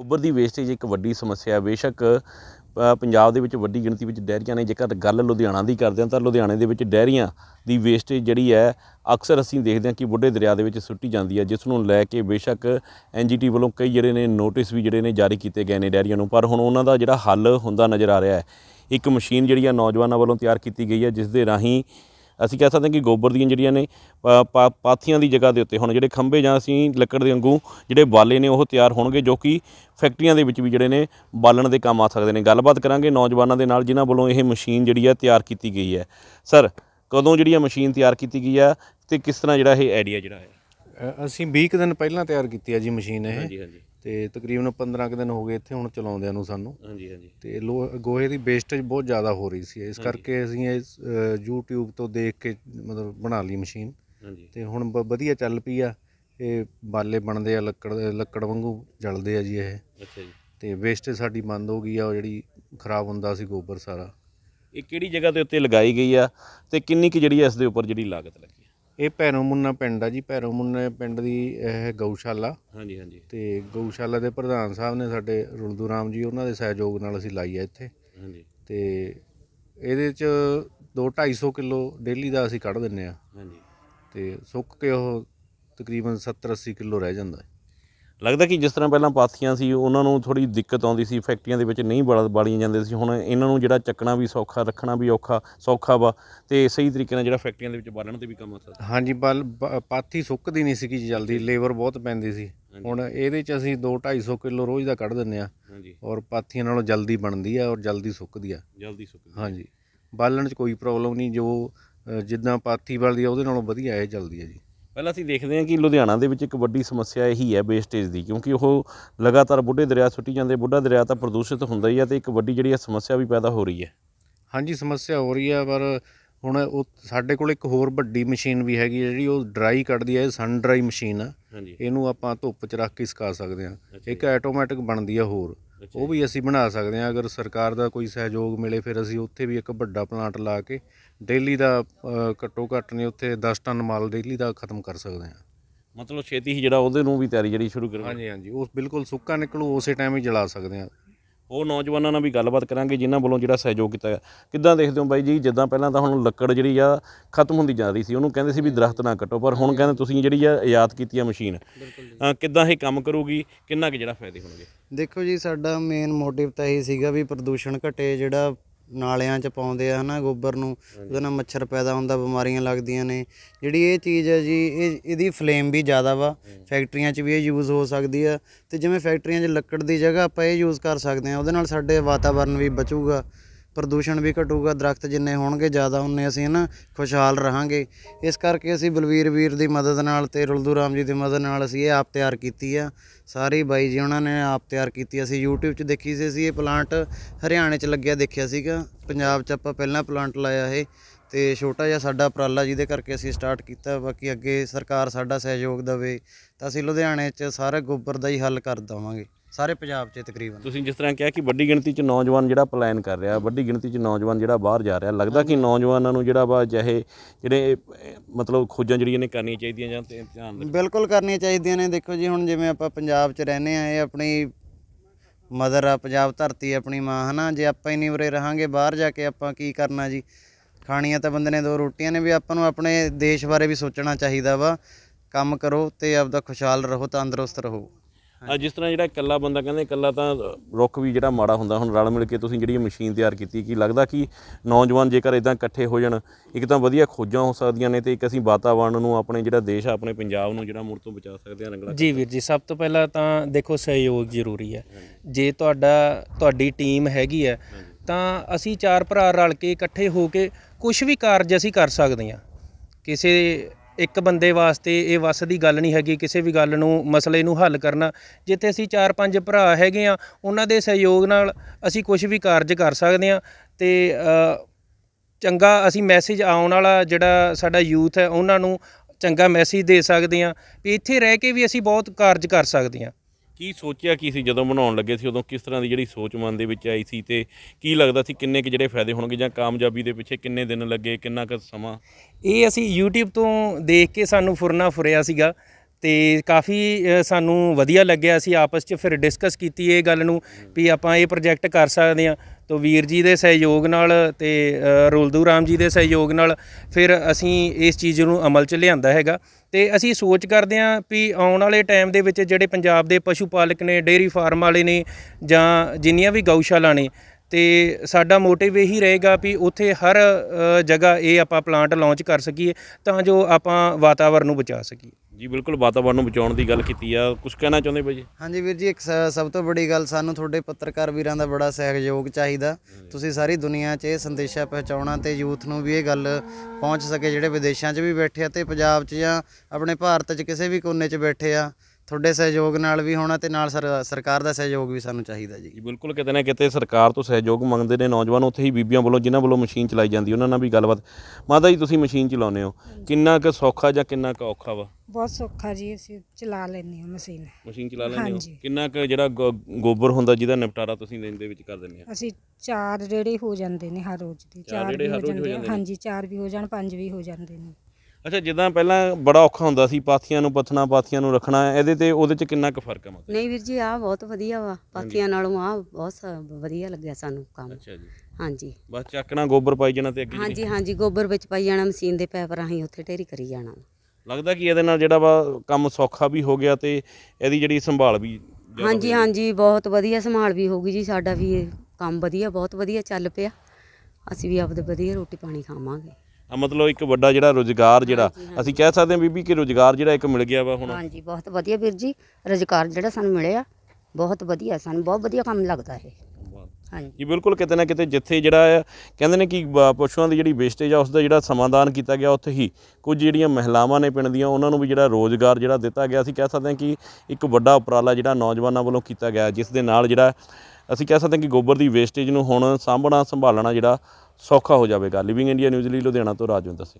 ਗੋਬਰ ਦੀ ਵੇਸਟੇਜ ਇੱਕ ਵੱਡੀ ਸਮੱਸਿਆ ਹੈ ਬੇਸ਼ੱਕ ਪੰਜਾਬ ਦੇ ਵਿੱਚ ਵੱਡੀ ਗਿਣਤੀ ਵਿੱਚ ਡੈਰੀਆਂ ਨੇ ਜੇਕਰ ਗੱਲ ਲੁਧਿਆਣਾ ਦੀ ਕਰਦੇ ਹਾਂ ਤਾਂ ਲੁਧਿਆਣੇ ਦੇ ਵਿੱਚ ਡੈਰੀਆਂ ਦੀ ਵੇਸਟੇਜ ਜਿਹੜੀ ਹੈ ਅਕਸਰ ਅਸੀਂ ਦੇਖਦੇ ਹਾਂ ਕਿ ਬੁੱਢੇ ਦਰਿਆ ਦੇ ਵਿੱਚ ਸੁੱਟੀ ਜਾਂਦੀ ਹੈ ਜਿਸ ਨੂੰ ਲੈ ਕੇ ਬੇਸ਼ੱਕ ਐਨਜੀਟੀ ਵੱਲੋਂ ਕਈ ਜਿਹੜੇ ਨੇ ਨੋਟਿਸ ਵੀ ਜਿਹੜੇ ਨੇ ਜਾਰੀ ਕੀਤੇ ਗਏ ਨੇ ਡੈਰੀਆਂ ਨੂੰ ਪਰ ਹੁਣ ਉਹਨਾਂ ਦਾ ਜਿਹੜਾ ਹੱਲ ਹੁੰਦਾ ਨਜ਼ਰ ਆ ਰਿਹਾ ਹੈ ਇੱਕ ਮਸ਼ੀਨ ਜਿਹੜੀ ਆ ਨੌਜਵਾਨਾਂ ਵੱਲੋਂ ਤਿਆਰ ਕੀਤੀ ਗਈ ਹੈ ਜਿਸ ਦੇ ਰਾਹੀਂ ਅਸੀਂ ਕਹਿ ਸਕਦੇ ਹਾਂ ਕਿ ਗੋਬਰ ਦੀਆਂ ਜਿਹੜੀਆਂ ਨੇ ਪਾਥੀਆਂ ਦੀ ਜਗ੍ਹਾ ਦੇ ਉੱਤੇ ਹੁਣ ਜਿਹੜੇ ਖੰਭੇ ਜਾਂ ਅਸੀਂ ਲੱਕੜ ਦੇ ਵਾਂਗੂ ਜਿਹੜੇ ਬਾਲੇ ਨੇ ਉਹ ਤਿਆਰ ਹੋਣਗੇ ਜੋ ਕਿ ਫੈਕਟਰੀਆਂ ਦੇ ਵਿੱਚ ਵੀ ਜਿਹੜੇ ਨੇ ਬਾਲਣ ਦੇ ਕੰਮ ਆ ਸਕਦੇ ਨੇ ਗੱਲਬਾਤ ਕਰਾਂਗੇ ਨੌਜਵਾਨਾਂ ਦੇ ਨਾਲ ਜਿਨ੍ਹਾਂ ਵੱਲੋਂ ਇਹ ਮਸ਼ੀਨ ਜਿਹੜੀ ਆ ਤਿਆਰ ਕੀਤੀ ਗਈ ਹੈ ਸਰ ਕਦੋਂ ਜਿਹੜੀ ਮਸ਼ੀਨ ਤਿਆਰ ਕੀਤੀ ਗਈ ਆ ਤੇ ਕਿਸ ਤਰ੍ਹਾਂ ਜਿਹੜਾ ਇਹ ਆਈਡੀਆ ਜਿਹੜਾ ਹੈ ਅਸੀਂ 20 ਦਿਨ ਪਹਿਲਾਂ ਤਿਆਰ ਕੀਤੀ ਆ ਜੀ ਮਸ਼ੀਨ ਇਹ ਹਾਂਜੀ ਹਾਂਜੀ ਤੇ ਤਕਰੀਬਨ 15 ਕਿ ਦਿਨ ਹੋ ਗਏ ਇੱਥੇ ਹੁਣ ਚਲਾਉਂਦਿਆਂ ਨੂੰ ਸਾਨੂੰ ਹਾਂਜੀ ਹਾਂਜੀ ਤੇ ਗੋਹੇ ਦੀ ਵੇਸਟੇਜ ਬਹੁਤ ਜ਼ਿਆਦਾ ਹੋ ਰਹੀ ਸੀ ਇਸ ਕਰਕੇ ਅਸੀਂ ਇਹ YouTube ਤੋਂ ਦੇਖ ਕੇ ਮਤਲਬ ਬਣਾ ਲਈ ਮਸ਼ੀਨ ਹਾਂਜੀ ਤੇ ਹੁਣ ਵਧੀਆ ਚੱਲ ਪਈ ਆ ਇਹ ਬਾਲੇ ਬਣਦੇ ਆ ਲੱਕੜ ਲੱਕੜ ਵਾਂਗੂ ਜਲਦੇ ਆ ਜੀ ਇਹ ਅੱਛਾ ਜੀ ਤੇ ਵੇਸਟੇਜ ਸਾਡੀ ਬੰਦ ਹੋ ਗਈ ਆ ਉਹ ਜਿਹੜੀ ਖਰਾਬ ਹੁੰਦਾ ਸੀ ਗੋਬਰ ਸਾਰਾ ਇਹ ਕਿਹੜੀ ਜਗ੍ਹਾ ਦੇ ਉੱਤੇ ਲਗਾਈ ਗਈ ਆ ਤੇ ਕਿੰਨੀ ਕਿ ਜਿਹੜੀ ਇਸ ਦੇ ਉੱਪਰ ਜਿਹੜੀ ਲਾਗਤ ਲੱਗੀ ਇਹ ਭੈਰੋ ਮੁੰਨਾ ਪਿੰਡ ਆ ਜੀ ਭੈਰੋ ਪਿੰਡ ਦੀ ਇਹ ਗਊਸ਼ਾਲਾ ਹਾਂਜੀ ਹਾਂਜੀ ਤੇ ਗਊਸ਼ਾਲਾ ਦੇ ਪ੍ਰਧਾਨ ਸਾਹਿਬ ਨੇ ਸਾਡੇ ਰੁਲਦੂ ਰਾਮ ਜੀ ਉਹਨਾਂ ਦੇ ਸਹਿਯੋਗ ਨਾਲ ਅਸੀਂ ਲਾਈ ਆ ਇੱਥੇ ਹਾਂਜੀ ਤੇ ਇਹਦੇ ਚ 2-250 ਕਿਲੋ ਡੇਲੀ ਦਾ ਅਸੀਂ ਕੱਢ ਦਿੰਨੇ ਆ ਹਾਂਜੀ ਤੇ ਸੁੱਕ ਕੇ ਉਹ ਤਕਰੀਬਨ 70-80 ਕਿਲੋ ਰਹਿ ਜਾਂਦਾ ਹੈ ਲੱਗਦਾ ਕਿ ਜਿਸ ਤਰ੍ਹਾਂ ਪਹਿਲਾਂ ਪਾਥੀਆਂ ਸੀ ਉਹਨਾਂ ਨੂੰ ਥੋੜੀ ਦਿੱਕਤ ਆਉਂਦੀ ਸੀ ਫੈਕਟਰੀਆਂ ਦੇ ਵਿੱਚ ਨਹੀਂ ਬਾਲੀਆਂ ਜਾਂਦੇ ਸੀ ਹੁਣ ਇਹਨਾਂ ਨੂੰ ਜਿਹੜਾ ਚੱਕਣਾ ਵੀ ਸੌਖਾ ਰੱਖਣਾ ਵੀ ਔਖਾ ਸੌਖਾ ਵਾ ਤੇ ਸਹੀ ਤਰੀਕੇ ਨਾਲ ਜਿਹੜਾ ਫੈਕਟਰੀਆਂ ਦੇ ਵਿੱਚ ਬਾਲਣ ਤੇ ਵੀ ਕੰਮ ਆ ਹਾਂਜੀ ਬਲ ਪਾਥੀ ਸੁੱਕਦੀ ਨਹੀਂ ਸੀ ਜਲਦੀ ਲੇਬਰ ਬਹੁਤ ਪੈਂਦੀ ਸੀ ਹੁਣ ਇਹਦੇ ਚ ਅਸੀਂ 2 250 ਕਿਲੋ ਰੋਜ਼ ਦਾ ਕੱਢ ਦਿੰਨੇ ਆ ਹਾਂਜੀ ਔਰ ਪਾਥੀਆਂ ਨਾਲੋਂ ਜਲਦੀ ਬਣਦੀ ਆ ਔਰ ਜਲਦੀ ਸੁੱਕਦੀ ਆ ਜਲਦੀ ਸੁੱਕਦੀ ਹਾਂਜੀ ਬਾਲਣ ਚ ਕੋਈ ਪ੍ਰੋਬਲਮ ਨਹੀਂ ਜੋ ਜਿੱਦਾਂ ਪਾਥੀ ਬਲਦੀ ਆ ਉਹਦੇ ਨਾਲੋਂ ਵਧੀਆ ਇਹ ਜਲਦੀ ਆ ਜੀ ਪਹਿਲਾਂ ਅਸੀਂ ਦੇਖਦੇ ਹਾਂ ਕਿ ਲੁਧਿਆਣਾ ਦੇ ਵਿੱਚ ਇੱਕ ਵੱਡੀ ਸਮੱਸਿਆ ਇਹੀ ਹੈ ਵੇਸਟੇਜ ਦੀ ਕਿਉਂਕਿ ਉਹ ਲਗਾਤਾਰ ਬੁੱਢੇ ਦਰਿਆ ਸੁੱਟੀ ਜਾਂਦੇ ਬੁੱਢਾ ਦਰਿਆ ਤਾਂ ਪ੍ਰਦੂਸ਼ਿਤ ਹੁੰਦਾ ਹੀ ਹੈ ਤੇ ਇੱਕ ਵੱਡੀ ਜਿਹੜੀ ਸਮੱਸਿਆ ਵੀ ਪੈਦਾ ਹੋ ਰਹੀ ਹੈ ਹਾਂਜੀ ਸਮੱਸਿਆ ਹੋ ਰਹੀ ਹੈ ਪਰ ਹੁਣ ਉਹ ਸਾਡੇ ਕੋਲ ਇੱਕ ਹੋਰ ਵੱਡੀ ਮਸ਼ੀਨ ਵੀ ਹੈਗੀ ਜਿਹੜੀ ਉਹ ਡਰਾਈ ਕੱਢਦੀ ਹੈ ਸਨ ਡਰਾਈ ਮਸ਼ੀਨ ਆ ਇਹਨੂੰ ਆਪਾਂ ਧੁੱਪ 'ਚ ਰੱਖ ਕੇ ਸੁਕਾ ਸਕਦੇ ਹਾਂ ਇੱਕ ਆਟੋਮੈਟਿਕ ਬਣਦੀ ਆ ਹੋਰ ਉਹ ਵੀ ਅਸੀਂ ਬਣਾ ਸਕਦੇ ਹਾਂ ਅਗਰ ਸਰਕਾਰ ਦਾ ਕੋਈ ਸਹਿਯੋਗ ਮਿਲੇ ਫਿਰ ਅਸੀਂ ਉੱਥੇ ਵੀ ਇੱਕ ਵੱਡਾ ਪਲਾਂਟ ਲਾ ਕੇ ਡੇਲੀ ਦਾ ਘੱਟੋ ਘੱਟ ਨੇ ਉੱਥੇ 10 ਟਨ ਮਾਲ ਡੇਲੀ ਦਾ ਖਤਮ ਕਰ ਸਕਦੇ ਹਾਂ ਮਤਲਬ ਛੇਤੀ ਹੀ ਜਿਹੜਾ ਉਹਦੇ ਨੂੰ ਵੀ ਤਿਆਰੀ ਜਿਹੜੀ ਸ਼ੁਰੂ ਕਰਾਂਗੇ ਹਾਂਜੀ ਹਾਂਜੀ ਉਸ ਬਿਲਕੁਲ ਸੁੱਕਾ ਨਿਕਲੂ ਉਸੇ ਟਾਈਮ ਹੀ ਜਲਾ ਸਕਦੇ ਹਾਂ ਉਹ ਨੌਜਵਾਨਾਂ ਨਾਲ ਵੀ ਗੱਲਬਾਤ ਕਰਾਂਗੇ ਜਿਨ੍ਹਾਂ ਵੱਲੋਂ ਜਿਹੜਾ ਸਹਿਯੋਗ ਕੀਤਾ ਗਿਆ ਕਿੱਦਾਂ ਦੇਖਦੇ ਹੋ ਬਾਈ ਜੀ ਜਿੱਦਾਂ ਪਹਿਲਾਂ ਤਾਂ ਹੁਣ ਲੱਕੜ ਜਿਹੜੀ ਆ ਖਤਮ ਹੁੰਦੀ ਜਾ ਰਹੀ ਸੀ ਉਹਨੂੰ ਕਹਿੰਦੇ ਸੀ ਵੀ ਦਰਖਤ ਨਾ ਕੱਟੋ ਪਰ ਹੁਣ ਕਹਿੰਦੇ ਤੁਸੀਂ ਜਿਹੜੀ ਆ ਆਯਾਤ ਕੀਤੀ ਆ ਮਸ਼ੀਨ ਕਿੱਦਾਂ ਇਹ ਕੰਮ ਕਰੂਗੀ ਕਿੰਨਾ ਕੁ ਜਿਹੜਾ ਫਾਇਦੇ ਹੋਣਗੇ ਦੇਖੋ ਜੀ ਸਾਡਾ ਮੇਨ ਮੋਟਿਵ ਤਾਂ ਇਹ ਸੀਗਾ ਵੀ ਪ੍ਰਦੂਸ਼ਣ ਘਟੇ ਜਿਹੜਾ ਨਾਲਿਆਂ 'ਚ ਪਾਉਂਦੇ ਆ ਹਨਾ ਗੋਬਰ ਨੂੰ ਉਹਦੇ ਨਾਲ ਮੱਛਰ ਪੈਦਾ ਹੁੰਦਾ ਬਿਮਾਰੀਆਂ ਲੱਗਦੀਆਂ ਨੇ ਜਿਹੜੀ ਇਹ ਚੀਜ਼ ਹੈ ਜੀ ਇਹ ਇਹਦੀ ਫਲੇਮ ਵੀ ਜ਼ਿਆਦਾ ਵਾ ਫੈਕਟਰੀਆਂ 'ਚ ਵੀ ਇਹ ਯੂਜ਼ ਹੋ ਸਕਦੀ ਆ ਤੇ ਜਿਵੇਂ ਫੈਕਟਰੀਆਂ 'ਚ ਲੱਕੜ ਦੀ ਜਗ੍ਹਾ ਆਪਾਂ ਇਹ ਯੂਜ਼ ਕਰ ਸਕਦੇ ਆ ਉਹਦੇ ਨਾਲ ਸਾਡੇ ਵਾਤਾਵਰਨ ਵੀ ਬਚੂਗਾ ਪ੍ਰਦੂਸ਼ਣ ਵੀ ਘਟੂਗਾ ਦਰਖਤ ਜਿੰਨੇ ਹੋਣਗੇ ਜ਼ਿਆਦਾ ਉਹਨੇ ਅਸੀਂ ਨਾ ਖੁਸ਼ਹਾਲ ਰਹਾਂਗੇ ਇਸ ਕਰਕੇ ਅਸੀਂ ਬਲਵੀਰ ਵੀਰ ਦੀ ਮਦਦ ਨਾਲ ਤੇ ਰੁਲਦੂ ਰਾਮ ਜੀ ਦੀ ਮਦਦ ਨਾਲ ਅਸੀਂ ਇਹ ਆਪ ਤਿਆਰ ਕੀਤੀ ਆ ਸਾਰੀ ਬਾਈ ਜੀ ਉਹਨਾਂ ਨੇ ਆਪ ਤਿਆਰ ਕੀਤੀ ਅਸੀਂ YouTube 'ਚ ਦੇਖੀ ਸੀ ਅਸੀਂ ਇਹ ਪਲਾਂਟ ਹਰਿਆਣੇ 'ਚ ਲੱਗਿਆ ਦੇਖਿਆ ਸੀਗਾ ਪੰਜਾਬ 'ਚ ਆਪਾਂ ਪਹਿਲਾਂ ਪਲਾਂਟ ਲਾਇਆ ਇਹ ਤੇ ਛੋਟਾ ਜਿਹਾ ਸਾਡਾ ਉਪਰਾਲਾ ਜਿਹਦੇ ਕਰਕੇ ਅਸੀਂ ਸਟਾਰਟ ਕੀਤਾ ਬਾਕੀ ਅੱਗੇ ਸਰਕਾਰ ਸਾਡਾ ਸਹਿਯੋਗ ਦੇਵੇ ਤਾਂ ਅਸੀਂ ਲੁਧਿਆਣੇ 'ਚ ਸਾਰੇ ਗੋਬਰ ਦਾ ਹੀ ਹੱਲ ਕਰ ਦਵਾਂਗੇ ਸਾਰੇ ਪੰਜਾਬ 'ਚ ਤਕਰੀਬਨ ਤੁਸੀਂ ਜਿਸ ਤਰ੍ਹਾਂ ਕਿਹਾ ਕਿ ਵੱਡੀ ਗਿਣਤੀ 'ਚ ਨੌਜਵਾਨ ਜਿਹੜਾ ਪਲਾਨ ਕਰ ਰਿਹਾ ਵੱਡੀ ਗਿਣਤੀ 'ਚ ਨੌਜਵਾਨ ਜਿਹੜਾ ਬਾਹਰ ਜਾ ਰਿਹਾ ਲੱਗਦਾ ਕਿ ਨੌਜਵਾਨਾਂ ਨੂੰ ਜਿਹੜਾ ਵਾ ਜਿਹੇ ਜਿਹੜੇ ਮਤਲਬ ਖੋਜਾਂ ਜਿਹੜੀਆਂ ਨੇ ਕਰਨੀਆਂ ਚਾਹੀਦੀਆਂ ਜਾਂ ਤੇ ਧਿਆਨ ਬਿਲਕੁਲ ਕਰਨੀਆਂ ਚਾਹੀਦੀਆਂ ਨੇ ਦੇਖੋ ਜੀ ਹੁਣ ਜਿਵੇਂ ਆਪਾਂ ਪੰਜਾਬ 'ਚ ਰਹਿੰਦੇ ਆਂ ਇਹ ਆਪਣੀ ਮਦਰ ਆ ਪੰਜਾਬ ਧਰਤੀ ਆਪਣੀ ਮਾਂ ਹਨਾ ਜੇ ਆਪਾਂ ਹੀ ਨਹੀਂ ਉਰੇ ਰਹਾਂਗੇ ਬਾਹਰ ਜਾ ਕੇ ਆਪਾਂ ਕੀ ਕਰਨਾ ਜੀ ਖਾਣੀਆਂ ਤਾਂ ਬੰਦੇ ਨੇ ਦੋ ਰੋਟੀਆਂ ਨੇ ਵੀ ਆਪਾਂ ਨੂੰ ਆਪਣੇ ਦੇਸ਼ ਬਾਰੇ ਵੀ ਸੋਚਣਾ ਚਾਹੀਦਾ ਵਾ ਕੰਮ ਕਰੋ ਤੇ ਆਪਦਾ ਖੁਸ਼ਹਾਲ ਰਹੋ ਤੰਦਰੁਸਤ ਰਹੋ ਆ ਜਿਸ ਤਰ੍ਹਾਂ ਜਿਹੜਾ ਇਕੱਲਾ ਬੰਦਾ ਕਹਿੰਦੇ ਇਕੱਲਾ ਤਾਂ ਰੁੱਖ ਵੀ ਜਿਹੜਾ ਮਾੜਾ ਹੁੰਦਾ ਹੁਣ ਰਲ ਮਿਲ ਕੇ ਤੁਸੀਂ ਜਿਹੜੀ ਮਸ਼ੀਨ ਤਿਆਰ ਕੀਤੀ ਕੀ ਲੱਗਦਾ ਕਿ ਨੌਜਵਾਨ ਜੇਕਰ ਇਦਾਂ ਇਕੱਠੇ ਹੋ ਜਾਣ ਇੱਕ ਤਾਂ ਵਧੀਆ ਖੋਜਾਂ ਹੋ ਸਕਦੀਆਂ ਨੇ ਤੇ ਇੱਕ ਅਸੀਂ ਵਾਤਾਵਰਣ ਨੂੰ ਆਪਣੇ ਜਿਹੜਾ ਦੇਸ਼ ਆਪਣੇ ਪੰਜਾਬ ਨੂੰ ਜਿਹੜਾ ਮੁਰ ਤੋਂ ਬਚਾ ਸਕਦੇ ਹਾਂ ਰੰਗਲਾ ਜੀ ਵੀਰ ਜੀ ਸਭ ਤੋਂ ਪਹਿਲਾਂ ਤਾਂ ਦੇਖੋ ਸਹਿਯੋਗ ਜ਼ਰੂਰੀ ਹੈ ਜੇ ਤੁਹਾਡਾ ਤੁਹਾਡੀ ਟੀਮ ਹੈਗੀ ਹੈ ਤਾਂ ਅਸੀਂ ਚਾਰ ਭਰਾ ਰਲ ਕੇ ਇਕੱਠੇ ਹੋ ਕੇ ਕੁਝ ਵੀ ਕਾਰਜ ਅਸੀਂ ਕਰ ਸਕਦੇ ਹਾਂ ਕਿਸੇ ਇੱਕ ਬੰਦੇ ਵਾਸਤੇ ਇਹ ਵਸ ਦੀ ਗੱਲ ਨਹੀਂ ਹੈਗੀ ਕਿਸੇ ਵੀ ਗੱਲ ਨੂੰ ਮਸਲੇ ਨੂੰ ਹੱਲ ਕਰਨਾ ਜਿੱਥੇ ਅਸੀਂ ਚਾਰ ਪੰਜ ਭਰਾ ਹੈਗੇ ਆ ਉਹਨਾਂ ਦੇ ਸਹਿਯੋਗ ਨਾਲ ਅਸੀਂ ਕੁਝ ਵੀ ਕਾਰਜ ਕਰ ਸਕਦੇ ਆ ਤੇ ਚੰਗਾ ਅਸੀਂ ਮੈਸੇਜ ਆਉਣ ਵਾਲਾ ਜਿਹੜਾ ਸਾਡਾ ਯੂਥ ਹੈ ਉਹਨਾਂ ਨੂੰ ਚੰਗਾ ਮੈਸੇਜ ਦੇ ਸਕਦੇ ਆ ਵੀ ਇੱਥੇ ਰਹਿ ਕੇ ਵੀ ਅਸੀਂ ਬਹੁਤ ਕਾਰਜ ਕਰ ਸਕਦੇ ਆ ਕੀ ਸੋਚਿਆ ਕੀ ਸੀ ਜਦੋਂ ਬਣਾਉਣ ਲੱਗੇ ਸੀ ਉਦੋਂ ਕਿਸ ਤਰ੍ਹਾਂ ਦੀ ਜਿਹੜੀ ਸੋਚ ਮਨ ਦੇ ਵਿੱਚ ਆਈ ਸੀ ਤੇ ਕੀ ਲੱਗਦਾ ਸੀ ਕਿੰਨੇ ਕੁ ਜਿਹੜੇ ਫਾਇਦੇ ਹੋਣਗੇ ਜਾਂ ਕਾਮਯਾਬੀ ਦੇ ਪਿੱਛੇ ਕਿੰਨੇ ਦਿਨ ਲੱਗੇ ਕਿੰਨਾ ਕੁ ਸਮਾਂ ਇਹ ਅਸੀਂ YouTube ਤੋਂ ਦੇਖ ਕੇ ਸਾਨੂੰ ਫੁਰਨਾ ਫੁਰਿਆ ਸੀਗਾ ਤੇ ਕਾਫੀ ਸਾਨੂੰ ਵਧੀਆ ਲੱਗਿਆ ਅਸੀਂ ਆਪਸ 'ਚ ਫਿਰ ਡਿਸਕਸ ਕੀਤੀ ਇਹ ਗੱਲ ਨੂੰ ਵੀ ਆਪਾਂ ਇਹ ਪ੍ਰੋਜੈਕਟ ਕਰ ਸਕਦੇ ਆ ਤੋ ਵੀਰ ਜੀ ਦੇ ਸਹਿਯੋਗ ਨਾਲ ਤੇ ਰੋਲਦੂ ਰਾਮ ਜੀ ਦੇ ਸਹਿਯੋਗ ਨਾਲ ਫਿਰ ਅਸੀਂ ਇਸ ਚੀਜ਼ ਨੂੰ ਅਮਲ 'ਚ ਲਿਆਂਦਾ ਹੈਗਾ ਤੇ ਅਸੀਂ ਸੋਚ ਕਰਦੇ ਆਂ ਵੀ ਆਉਣ ਵਾਲੇ ਟਾਈਮ ਦੇ ਵਿੱਚ ਜਿਹੜੇ ਪੰਜਾਬ ਦੇ ਪਸ਼ੂ ਪਾਲਕ ਨੇ ਡੇਰੀ ਫਾਰਮ ਵਾਲੇ ਨੇ ਜਾਂ ਜਿੰਨੀਆਂ ਵੀ ਗਊਸ਼ਾਲਾ ਨੇ ਤੇ ਸਾਡਾ ਮੋਟਿਵ ਇਹੀ ਰਹੇਗਾ ਵੀ ਉੱਥੇ ਹਰ ਜਗ੍ਹਾ ਇਹ ਆਪਾਂ ਪਲਾਂਟ ਲਾਂਚ ਕਰ ਸਕੀਏ ਤਾਂ ਜੋ ਆਪਾਂ ਵਾਤਾਵਰਨ ਨੂੰ ਬਚਾ ਸਕੀਏ ਜੀ ਬਿਲਕੁਲ ਵਾਤਾਵਰਣ ਨੂੰ ਬਚਾਉਣ ਦੀ ਗੱਲ ਕੀਤੀ ਆ ਕੁਝ ਕਹਿਣਾ ਚਾਹੁੰਦੇ ਬਾਈ ਜੀ ਹਾਂਜੀ ਵੀਰ ਜੀ ਇੱਕ ਸਭ ਤੋਂ ਵੱਡੀ ਗੱਲ ਸਾਨੂੰ ਤੁਹਾਡੇ ਪੱਤਰਕਾਰ ਵੀਰਾਂ ਦਾ ਬੜਾ ਸਹਿਯੋਗ ਚਾਹੀਦਾ ਤੁਸੀਂ ਸਾਰੀ ਦੁਨੀਆ 'ਚ ਇਹ ਸੰਦੇਸ਼ਾ ਪਹੁੰਚਾਉਣਾ ਤੇ ਯੂਥ ਨੂੰ ਵੀ ਇਹ ਗੱਲ ਪਹੁੰਚ ਸਕੇ ਜਿਹੜੇ ਵਿਦੇਸ਼ਾਂ 'ਚ ਵੀ ਬੈਠੇ ਆ ਤੇ ਪੰਜਾਬ 'ਚ ਜਾਂ ਆਪਣੇ ਭਾਰਤ 'ਚ ਕਿਸੇ ਵੀ ਕੋਨੇ 'ਚ ਬੈਠੇ ਆ ਤੁਹਾਡੇ ਸਹਿਯੋਗ ਨਾਲ ਵੀ ਹੋਣਾ ਤੇ ਨਾਲ ਸਰਕਾਰ ਦਾ ਸਹਿਯੋਗ ਵੀ ਸਾਨੂੰ ਚਾਹੀਦਾ ਜੀ ਬਿਲਕੁਲ ਕਿਤੇ ਨਾ ਕਿਤੇ ਸਰਕਾਰ ਤੋਂ ਸਹਿਯੋਗ ਮੰਗਦੇ ਨੇ ਨੌਜਵਾਨ ਉੱਥੇ ਹੀ ਬੀਬੀਆਂ ਵੱਲੋਂ ਜਿਨ੍ਹਾਂ ਵੱਲੋਂ ਮਸ਼ੀਨ ਚਲਾਈ ਜਾਂਦੀ ਉਹਨਾਂ ਨਾਲ ਵੀ ਗੱਲਬਾਤ ਮਾਤਾ ਜੀ ਤੁਸੀਂ ਮਸ਼ੀਨ ਚਲਾਉਂਦੇ ਹੋ ਕਿੰਨਾ ਕੁ ਸੌਖਾ ਜਾਂ ਕਿੰਨਾ ਕੁ ਔਖਾ ਵਾ ਬਹੁਤ ਸੌਖਾ ਜੀ ਅਸੀਂ ਚਲਾ ਲੈਂਦੇ ਹਾਂ ਮਸ਼ੀਨ ਮਸ਼ੀਨ ਚਲਾ ਲੈਂਦੇ ਹੋ ਕਿੰਨਾ ਕੁ ਜਿਹੜਾ ਗੋਬਰ ਹੁੰਦਾ ਜਿਹਦਾ ਨਿਪਟਾਰਾ ਤੁਸੀਂ ਦਿਨ ਦੇ ਵਿੱਚ ਕਰ ਦਿੰਦੇ ਆ ਅਸੀਂ ਚਾਰ ਰੇੜੇ ਹੋ ਜਾਂਦੇ ਨੇ ਹਰ ਰੋਜ਼ ਦੇ ਚਾਰ ਰੇੜੇ ਹਰ ਰੋਜ਼ ਹੋ ਜਾਂਦੇ ਹਾਂਜੀ ਚਾਰ ਵੀ ਹੋ ਜਾਣ ਪੰਜ ਵੀ ਹੋ ਜਾਂਦੇ ਨੇ ਅੱਛਾ ਜਿੱਦਾਂ ਪਹਿਲਾਂ ਬੜਾ ਔਖਾ ਹੁੰਦਾ ਸੀ ਪਾਥੀਆਂ ਨੂੰ ਪਥਣਾ ਪਾਥੀਆਂ ਨੂੰ ਰੱਖਣਾ ਇਹਦੇ ਤੇ ਉਹਦੇ ਚ ਕਿੰਨਾ ਕੁ ਫਰਕ ਹੈ ਮਤਲਬ ਨਹੀਂ ਵੀਰ ਜੀ ਆ ਬਹੁਤ ਵਧੀਆ ਵਾ ਪਾਥੀਆਂ ਨਾਲੋਂ ਆ ਬਹੁਤ ਵਧੀਆ ਲੱਗਿਆ ਸਾਨੂੰ ਕੰਮ ਅੱਛਾ ਜੀ ਹਾਂਜੀ ਬਸ ਚੱਕਣਾ ਗੋਬਰ ਪਾਈ ਜਾਣਾ ਤੇ ਅੱਗੇ ਹਾਂਜੀ ਹਾਂਜੀ ਗੋਬਰ ਵਿੱਚ ਪਾਈ ਜਾਣਾ ਮਸ਼ੀਨ ਦੇ ਪੈਪ ਰਾਹੀਂ ਉੱਥੇ ਢੇਰੀ ਕਰੀ ਜਾਣਾ ਲੱਗਦਾ ਕਿ ਇਹਦੇ ਨਾਲ ਜਿਹੜਾ ਵਾ ਕੰਮ ਸੌਖਾ ਵੀ ਹੋ ਗਿਆ ਤੇ ਇਹਦੀ ਜਿਹੜੀ ਸੰਭਾਲ ਵੀ ਹਾਂਜੀ ਹਾਂਜੀ ਬਹੁਤ ਵਧੀਆ ਸੰਭਾਲ ਵੀ ਹੋਊਗੀ ਜੀ ਸਾਡਾ ਵੀ ਇਹ ਕੰਮ ਵਧੀਆ ਬਹੁਤ ਵਧੀਆ ਚੱਲ ਪਿਆ ਅਸੀਂ ਵੀ ਆਪਦੇ ਵਧੀਆ ਰੋਟੀ ਪਾਣੀ ਖਾਵਾਂਗੇ ਆ ਮਤਲਬ ਇੱਕ ਵੱਡਾ ਜਿਹੜਾ ਰੋਜ਼ਗਾਰ ਜਿਹੜਾ ਅਸੀਂ ਕਹਿ ਸਕਦੇ ਹਾਂ ਬੀਬੀ ਕਿ ਰੋਜ਼ਗਾਰ ਜਿਹੜਾ ਇੱਕ ਮਿਲ ਗਿਆ ਵਾ ਹੁਣ ਹਾਂਜੀ ਬਹੁਤ ਵਧੀਆ ਵੀਰ ਜੀ ਰੋਜ਼ਗਾਰ ਜਿਹੜਾ ਸਾਨੂੰ ਮਿਲਿਆ ਬਹੁਤ ਵਧੀਆ ਸਾਨੂੰ ਬਹੁਤ ਵਧੀਆ ਕੰਮ ਲੱਗਦਾ ਇਹ ਹਾਂਜੀ ਜੀ ਬਿਲਕੁਲ ਕਿਤੇ ਨਾ ਕਿਤੇ ਜਿੱਥੇ ਜਿਹੜਾ ਕਹਿੰਦੇ ਨੇ ਕਿ ਪਸ਼ੂਆਂ ਦੀ ਜਿਹੜੀ ਵੇਸਟੇਜ ਆ ਉਸ ਦਾ ਜਿਹੜਾ ਸਮਾਧਾਨ ਕੀਤਾ ਗਿਆ ਉੱਥੇ ਹੀ ਕੁਝ ਜਿਹੜੀਆਂ ਮਹਿਲਾਵਾਂ ਨੇ ਪਿੰਡ ਦੀਆਂ ਉਹਨਾਂ ਨੂੰ ਵੀ ਜਿਹੜਾ ਰੋਜ਼ਗਾਰ ਜਿਹੜਾ ਦਿੱਤਾ ਗਿਆ ਅਸੀਂ ਕਹਿ ਸਕਦੇ ਹਾਂ ਕਿ ਇੱਕ ਵੱਡਾ ਉਪਰਾਲਾ ਜਿਹੜਾ ਨੌਜਵਾਨਾਂ ਵੱਲੋਂ ਕੀਤਾ ਗਿਆ ਜਿਸ ਦੇ ਨਾਲ ਜਿਹੜਾ ਅਸੀਂ ਕਹਿ ਸਕਦੇ ਹਾਂ ਕਿ ਗੋਬਰ ਦੀ ਵੇਸਟੇਜ ਨੂੰ ਹੁਣ ਸਾਂਭਣਾ ਸੰਭਾਲਣਾ ਜਿਹੜਾ ਸੌਖਾ ਹੋ ਜਾਵੇਗਾ ਲਿਵਿੰਗ ਇੰਡੀਆ ਨਿਊਜ਼ ਲਈ ਲੁਧਿਆਣਾ ਤੋਂ ਰਾਜਵਿੰਦਰ ਸਿੰਘ